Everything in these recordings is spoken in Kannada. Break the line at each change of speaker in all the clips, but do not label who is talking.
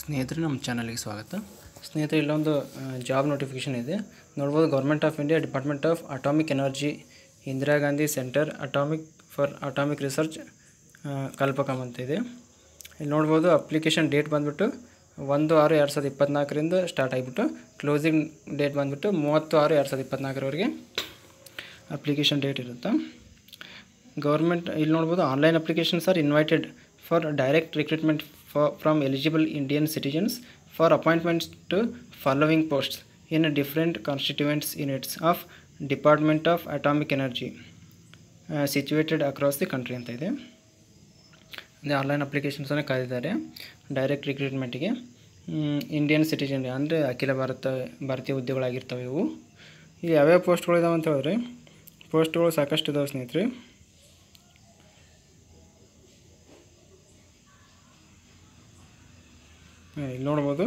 ಸ್ನೇಹಿತರೆ ನಮ್ಮ ಚಾನಲಿಗೆ ಸ್ವಾಗತ ಸ್ನೇಹಿತರೆ ಇಲ್ಲೊಂದು ಜಾಬ್ ನೋಟಿಫಿಕೇಷನ್ ಇದೆ ನೋಡ್ಬೋದು government of India department of atomic energy Indira Gandhi centre atomic for atomic research Kalpakkam ಅಂತ ಇದೆ ಇಲ್ಲಿ ನೋಡ್ಬೋದು ಅಪ್ಲಿಕೇಶನ್ ಡೇಟ್ ಬಂದುಬಿಟ್ಟು ಒಂದು ಆರು ಎರಡು ಸಾವಿರದ ಇಪ್ಪತ್ನಾಲ್ಕರಿಂದ ಸ್ಟಾರ್ಟ್ ಆಗಿಬಿಟ್ಟು ಕ್ಲೋಸಿಂಗ್ ಡೇಟ್ ಬಂದುಬಿಟ್ಟು ಮೂವತ್ತು ಆರು ಎರಡು ಸಾವಿರದ ಇಪ್ಪತ್ನಾಲ್ಕರವರೆಗೆ ಅಪ್ಲಿಕೇಶನ್ ಡೇಟ್ ಇರುತ್ತೆ ಗೌರ್ಮೆಂಟ್ ಇಲ್ಲಿ ನೋಡ್ಬೋದು online applications are invited for direct recruitment for from eligible Indian citizens for appointments to following posts in different constituent units of department of atomic energy situated across the country ಅಂತ ಇದೆ ಅಂದರೆ ಆನ್ಲೈನ್ ಅಪ್ಲಿಕೇಶನ್ಸನ್ನು ಕಾಯ್ದಿದ್ದಾರೆ ಡೈರೆಕ್ಟ್ ರಿಕ್ರೂಟ್ಮೆಂಟಿಗೆ ಇಂಡಿಯನ್ ಸಿಟಿಜನ್ ಅಂದರೆ ಅಖಿಲ ಭಾರತ ಭಾರತೀಯ ಹುದ್ದೆಗಳಾಗಿರ್ತವೆ ಇವು ಈಗ ಯಾವ್ಯಾವ ಪೋಸ್ಟ್ಗಳು ಇದಾವೆ ಅಂತ ಹೇಳಿದ್ರೆ ಪೋಸ್ಟ್ಗಳು ಸಾಕಷ್ಟು ಇದಾವೆ ಸ್ನೇಹಿತರೆ ಇಲ್ಲಿ ನೋಡ್ಬೋದು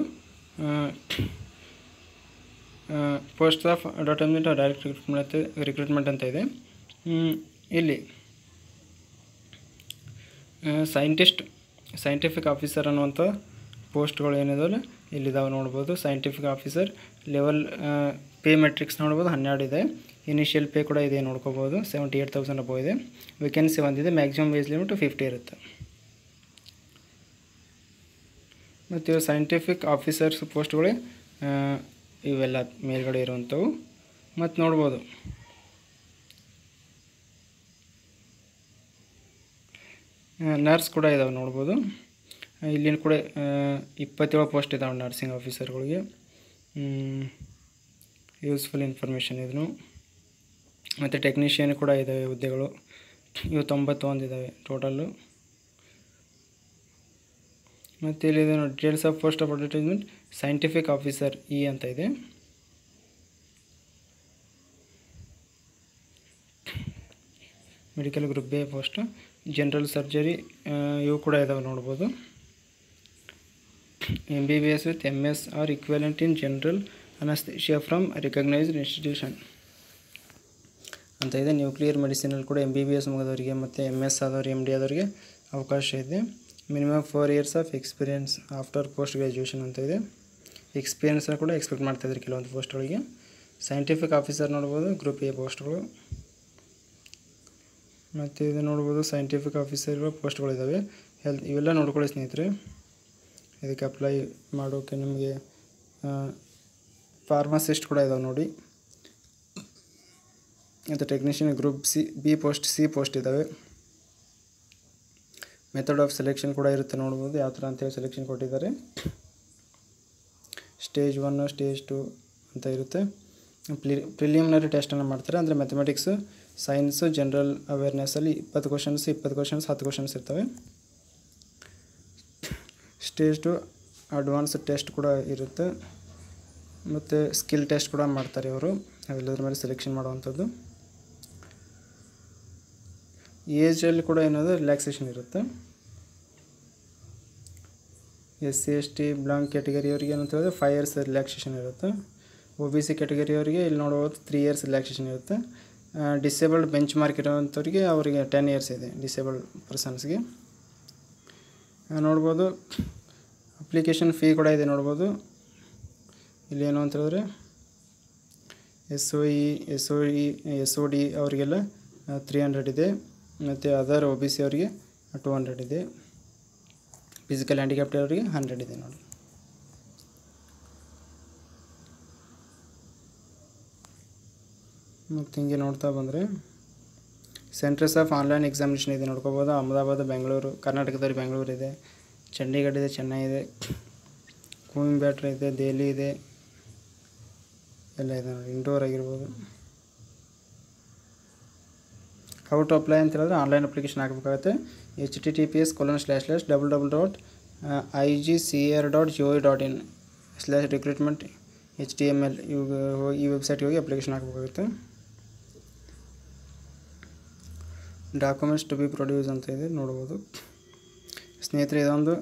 post of dot M direct recruitment recruitment ಅಂತ ಇದೆ ಇಲ್ಲಿ ಸೈಂಟಿಸ್ಟ್ ಸೈಂಟಿಫಿಕ್ ಆಫೀಸರ್ ಅನ್ನುವಂಥ ಪೋಸ್ಟ್ಗಳು ಇಲ್ಲಿ ಇಲ್ಲಿದ್ದಾವೆ ನೋಡ್ಬೋದು scientific officer level pay matrix ನೋಡ್ಬೋದು ಹನ್ನೆರಡು ಇದೆ ಇನಿಷಿಯಲ್ ಪೇ ಕೂಡ ಇದೆ ನೋಡ್ಕೋಬೋದು ಸೆವೆಂಟಿ ಏಯ್ಟ್ ತೌಸಂಡ್ ಅಬೋ ಇದೆ ವೇಕೆನ್ಸಿ ಒಂದಿದೆ ಮ್ಯಾಕ್ಸಿಮಮ್ ವೇಜ್ ಲಿಮಿಟ್ ಫಿಫ್ಟಿ ಇರುತ್ತೆ ಮತ್ತು ಸೈಂಟಿಫಿಕ್ ಆಫೀಸರ್ಸ್ ಪೋಸ್ಟ್ಗಳೇ ಇವೆಲ್ಲ ಮೇಲ್ಗಡೆ ಇರುವಂಥವು ಮತ್ತು ನೋಡ್ಬೋದು ನರ್ಸ್ ಕೂಡ ಇದ್ದಾವೆ ನೋಡ್ಬೋದು ಇಲ್ಲಿನ ಕೂಡ ಇಪ್ಪತ್ತೇಳು ಪೋಸ್ಟ್ ಇದ್ದಾವೆ ನರ್ಸಿಂಗ್ ಆಫೀಸರ್ಗಳಿಗೆ ಯೂಸ್ಫುಲ್ ಇನ್ಫಾರ್ಮೇಷನ್ ಇದನ್ನು ಮತ್ತು ಟೆಕ್ನಿಷಿಯನ್ ಕೂಡ ಇದ್ದಾವೆ ಹುದ್ದೆಗಳು ಇವು ತೊಂಬತ್ತೊಂದು ಇದ್ದಾವೆ ಟೋಟಲ್ಲು ಮತ್ತು ಇಲ್ಲಿದೆ ನೋಡಿ details of post of advertisement scientific officer E ಅಂತ ಇದೆ medical group B post general surgery ಇವು ಕೂಡ ಇದಾವೆ ನೋಡ್ಬೋದು M B B S with M S or equivalent in general anaesthesia from recognised institution ಅಂತ ಇದೆ ನ್ಯೂಕ್ಲಿಯರ್ ಮೆಡಿಸಿನಲ್ಲಿ ಕೂಡ ಎಮ್ ಬಿ ಬಿ ಎಸ್ ಮುಗಿದವರಿಗೆ ಮತ್ತು ಎಮ್ ಎಸ್ ಆದವ್ರಿಗೆ ಎಮ್ ಡಿ ಆದವರಿಗೆ ಅವಕಾಶ ಇದೆ minimum four years of experience after post graduation ಅಂತ ಇದೆ ಎಕ್ಸ್ಪೀರಿಯನ್ಸ್ನ ಕೂಡ ಎಕ್ಸ್ಪೆಕ್ಟ್ ಮಾಡ್ತಾಯಿದ್ರು ಕೆಲವೊಂದು ಪೋಸ್ಟ್ಗಳಿಗೆ ಸೈಂಟಿಫಿಕ್ ಆಫೀಸರ್ ನೋಡ್ಬೋದು ಗ್ರೂಪ್ ಎ ಪೋಸ್ಟ್ಗಳು ಮತ್ತು ಇದು ನೋಡ್ಬೋದು ಸೈಂಟಿಫಿಕ್ ಆಫೀಸರ್ಗಳ ಪೋಸ್ಟ್ಗಳಿದ್ದಾವೆ ಹೆಲ್ತ್ ಇವೆಲ್ಲ ನೋಡ್ಕೊಳ್ಳಿ ಸ್ನೇಹಿತರೆ ಇದಕ್ಕೆ ಅಪ್ಲೈ ಮಾಡೋಕ್ಕೆ ನಿಮಗೆ ಫಾರ್ಮಸಿಸ್ಟ್ ಕೂಡ ಇದಾವೆ ನೋಡಿ ಮತ್ತು technician group C B post C post ಇದ್ದಾವೆ ಮೆಥಡ್ ಆಫ್ ಸೆಲೆಕ್ಷನ್ ಕೂಡ ಇರುತ್ತೆ ನೋಡ್ಬೋದು ಯಾವ ಥರ ಅಂತೇಳಿ ಸೆಲೆಕ್ಷನ್ ಕೊಟ್ಟಿದ್ದಾರೆ ಸ್ಟೇಜ್ ಒನ್ ಸ್ಟೇಜ್ ಟು ಅಂತ ಇರುತ್ತೆ ಪ್ಲಿ ಪ್ರಿಲಿಮಿನರಿ ಟೆಸ್ಟನ್ನು ಮಾಡ್ತಾರೆ ಅಂದರೆ ಮ್ಯಾಥಮೆಟಿಕ್ಸು ಸೈನ್ಸು ಜನರಲ್ ಅವೇರ್ನೆಸ್ಸಲ್ಲಿ ಇಪ್ಪತ್ತು ಕ್ವಶನ್ಸ್ ಇಪ್ಪತ್ತು ಕ್ವಶನ್ಸ್ ಹತ್ತು ಕ್ವಶನ್ಸ್ ಇರ್ತವೆ ಸ್ಟೇಜ್ ಟು ಅಡ್ವಾನ್ಸ್ ಟೆಸ್ಟ್ ಕೂಡ ಇರುತ್ತೆ ಮತ್ತು ಸ್ಕಿಲ್ ಟೆಸ್ಟ್ ಕೂಡ ಮಾಡ್ತಾರೆ ಅವರು ಅವೆಲ್ಲದ್ರ ಮೇಲೆ ಸೆಲೆಕ್ಷನ್ ಮಾಡುವಂಥದ್ದು ಏಜಲ್ಲಿ ಕೂಡ ಏನಾದರೂ ರಿಲ್ಯಾಕ್ಸೇಷನ್ ಇರುತ್ತೆ S C S T blank ಕ್ಯಾಟಗರಿಯವರಿಗೆ ಏನಂತ ಹೇಳಿದ್ರೆ ಫೈವ್ ಇಯರ್ಸ್ ರಿಲ್ಯಾಕ್ಸೇಷನ್ ಇರುತ್ತೆ ಒ ಬಿ ಸಿ ಕ್ಯಾಟಗರಿಯವರಿಗೆ ಇಲ್ಲಿ ನೋಡ್ಬೋದು ತ್ರೀ ಇಯರ್ಸ್ ರಿಲ್ಯಾಕ್ಸೇಷನ್ ಇರುತ್ತೆ ಡಿಸೇಬಲ್ಡ್ ಬೆಂಚ್ ಮಾರ್ಕ್ ಇರೋವಂಥವ್ರಿಗೆ ಅವರಿಗೆ ಟೆನ್ ಇಯರ್ಸ್ ಇದೆ ಡಿಸೇಬಲ್ಡ್ ಪರ್ಸನ್ಸ್ಗೆ ನೋಡ್ಬೋದು ಅಪ್ಲಿಕೇಶನ್ ಫೀ ಕೂಡ ಇದೆ ನೋಡ್ಬೋದು ಇಲ್ಲಿ ಏನು ಅಂತ ಹೇಳಿದ್ರೆ S O E S O E S O D ಅವರಿಗೆಲ್ಲ ತ್ರೀ ಹಂಡ್ರೆಡ್ ಇದೆ ಮತ್ತು ಅದರ್ ಒ ಬಿ ಸಿ ಅವರಿಗೆ ಟು ಹಂಡ್ರೆಡ್ ಇದೆ ಫಿಸಿಕಲ್ ಹ್ಯಾಂಡಿಕ್ಯಾಪ್ಟ್ ಅವರಿಗೆ ಹಂಡ್ರೆಡ್ ಇದೆ ನೋಡಿ ಮತ್ತು ಹಿಂಗೆ ನೋಡ್ತಾ ಬಂದರೆ ಸೆಂಟ್ರಸ್ ಆಫ್ ಆನ್ಲೈನ್ ಎಕ್ಸಾಮಿನೇಷನ್ ಇದೆ ನೋಡ್ಕೋಬೋದು ಅಹಮದಾಬಾದ್ ಬೆಂಗಳೂರು ಕರ್ನಾಟಕದವ್ರಿಗೆ ಬೆಂಗಳೂರು ಇದೆ ಚಂಡೀಗಢ ಇದೆ ಚೆನ್ನೈ ಇದೆ ಕೂಮಿಂಬ್ಯಾಟ್ರ್ ಇದೆ ದೆಹಲಿ ಇದೆ ಎಲ್ಲ ಇದೆ ನೋಡಿ ಇಂಡೋರ್ ಆಗಿರ್ಬೋದು ಹೌ ಟು ಅಪ್ಲೈ ಅಂತ ಹೇಳಿದ್ರೆ ಆನ್ಲೈನ್ ಅಪ್ಲಿಕೇಶನ್ ಹಾಕಬೇಕಾಗುತ್ತೆ H T T P S colon slash slash double double dot I G C R dot G dot in slash recruitment H T M L ಇವಾಗ ಈ ವೆಬ್ಸೈಟ್ಗೆ ಹೋಗಿ ಅಪ್ಲಿಕೇಶನ್ ಹಾಕಬೇಕಾಗುತ್ತೆ ಡಾಕ್ಯುಮೆಂಟ್ಸ್ ಟು ಬಿ ಪ್ರೊಡ್ಯೂಸ್ ಅಂತ ಇದೆ ನೋಡ್ಬೋದು ಸ್ನೇಹಿತರೆ ಇದೊಂದು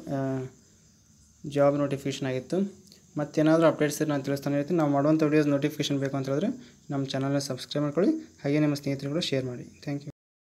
ಜಾಬ್ ನೋಟಿಫಿಕೇಷನ್ ಆಗಿತ್ತು ಮತ್ತೇನಾದರೂ ಅಪ್ಡೇಟ್ಸ್ ನಾನು ತಿಳಿಸ್ತಾನೆ ಇರ್ತೀನಿ ನಾವು ಮಾಡುವಂಥ ವೀಡಿಯೋಸ್ ನೋಟಿಫಿಕೇಷನ್ ಬೇಕು ಅಂತ ಹೇಳಿದ್ರೆ ನಮ್ಮ ಚಾನಲ್ನ ಸಬ್ಸ್ಕ್ರೈಬ್ ಮಾಡ್ಕೊಳ್ಳಿ ಹಾಗೆ ನಿಮ್ಮ ಸ್ನೇಹಿತರುಗಳು ಶೇರ್ ಮಾಡಿ ಥ್ಯಾಂಕ್ ಯು